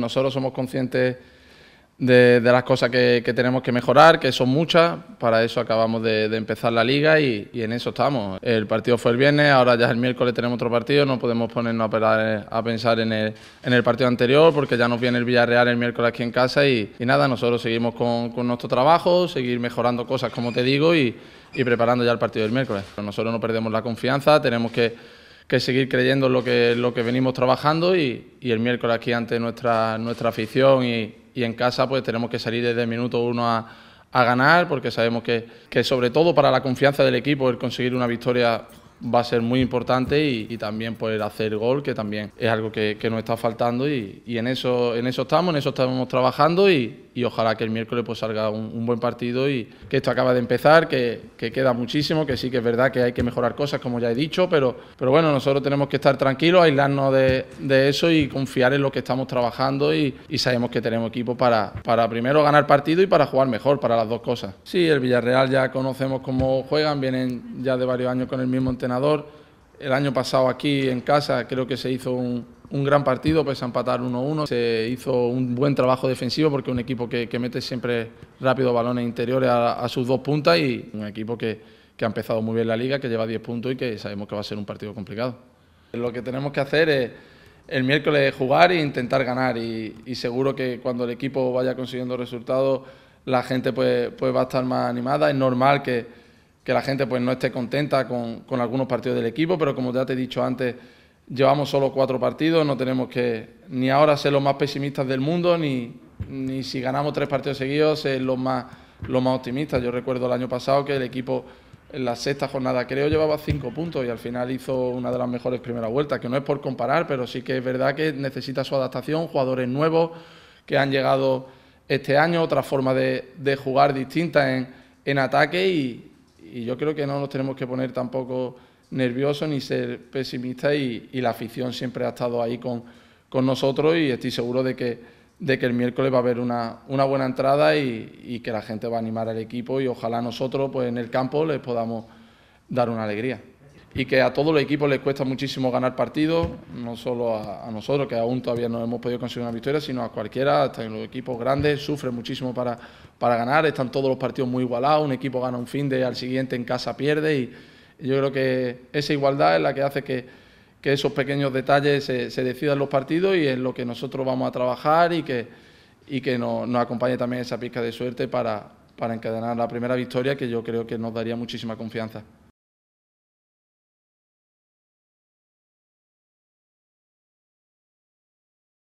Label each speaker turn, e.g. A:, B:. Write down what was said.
A: nosotros somos conscientes de, las cosas que, tenemos que mejorar, que son muchas, para eso acabamos de, empezar la liga y, en eso estamos. El partido fue el viernes, ahora ya el miércoles tenemos otro partido, no podemos ponernos a, pensar en el, partido anterior porque ya nos viene el Villarreal el miércoles aquí en casa y, nada, nosotros seguimos con, nuestro trabajo, seguir mejorando cosas como te digo y preparando ya el partido del miércoles. Nosotros no perdemos la confianza, tenemos que que seguir creyendo en lo que, lo que venimos trabajando y, el miércoles aquí ante nuestra, nuestra afición y, en casa pues tenemos que salir desde el minuto uno a, ganar porque sabemos que, sobre todo para la confianza del equipo el conseguir una victoria va a ser muy importante y, y también poder pues, hacer gol que también es algo que, nos está faltando y, en, eso, en eso estamos, en eso estamos trabajando y, y ojalá que el miércoles pues salga un, buen partido y que esto acaba de empezar, que, queda muchísimo, que sí que es verdad que hay que mejorar cosas, como ya he dicho, pero, pero bueno, nosotros tenemos que estar tranquilos, aislarnos de, eso y confiar en lo que estamos trabajando y, sabemos que tenemos equipo para, para primero ganar partido y para jugar mejor, para las dos cosas. Sí, el Villarreal ya conocemos cómo juegan, vienen ya de varios años con el mismo entrenador. El año pasado aquí en casa creo que se hizo un, un gran partido, pues a empatar 1-1. Se hizo un buen trabajo defensivo porque un equipo que, mete siempre rápido balones interiores a, sus dos puntas y un equipo que, ha empezado muy bien la liga, que lleva 10 puntos y que sabemos que va a ser un partido complicado. Lo que tenemos que hacer es el miércoles jugar e intentar ganar y, seguro que cuando el equipo vaya consiguiendo resultados la gente pues, pues va a estar más animada. Es normal que, la gente pues no esté contenta con, con algunos partidos del equipo, pero como ya te he dicho antes, llevamos solo cuatro partidos, no tenemos que ni ahora ser los más pesimistas del mundo, ni, ni si ganamos tres partidos seguidos ser los más, los más optimistas. Yo recuerdo el año pasado que el equipo en la sexta jornada creo llevaba cinco puntos y al final hizo una de las mejores primeras vueltas, que no es por comparar, pero sí que es verdad que necesita su adaptación, jugadores nuevos que han llegado este año, otra forma de, de jugar distinta en, en ataque y, y yo creo que no nos tenemos que poner tampoco nervioso ni ser pesimista y, la afición siempre ha estado ahí con, con, nosotros y estoy seguro de que, de que el miércoles va a haber una, buena entrada y, y, que la gente va a animar al equipo y ojalá nosotros pues, en el campo les podamos dar una alegría. Y que a todos los equipos les cuesta muchísimo ganar partidos, no solo a, nosotros, que aún todavía no hemos podido conseguir una victoria, sino a cualquiera, hasta en los equipos grandes, sufre muchísimo para, para ganar, están todos los partidos muy igualados, un equipo gana un fin de al siguiente en casa pierde y, yo creo que esa igualdad es la que hace que, esos pequeños detalles se, decidan los partidos y es lo que nosotros vamos a trabajar y que, nos, acompañe también esa pizca de suerte para encadenar la primera victoria que yo creo que nos daría muchísima confianza.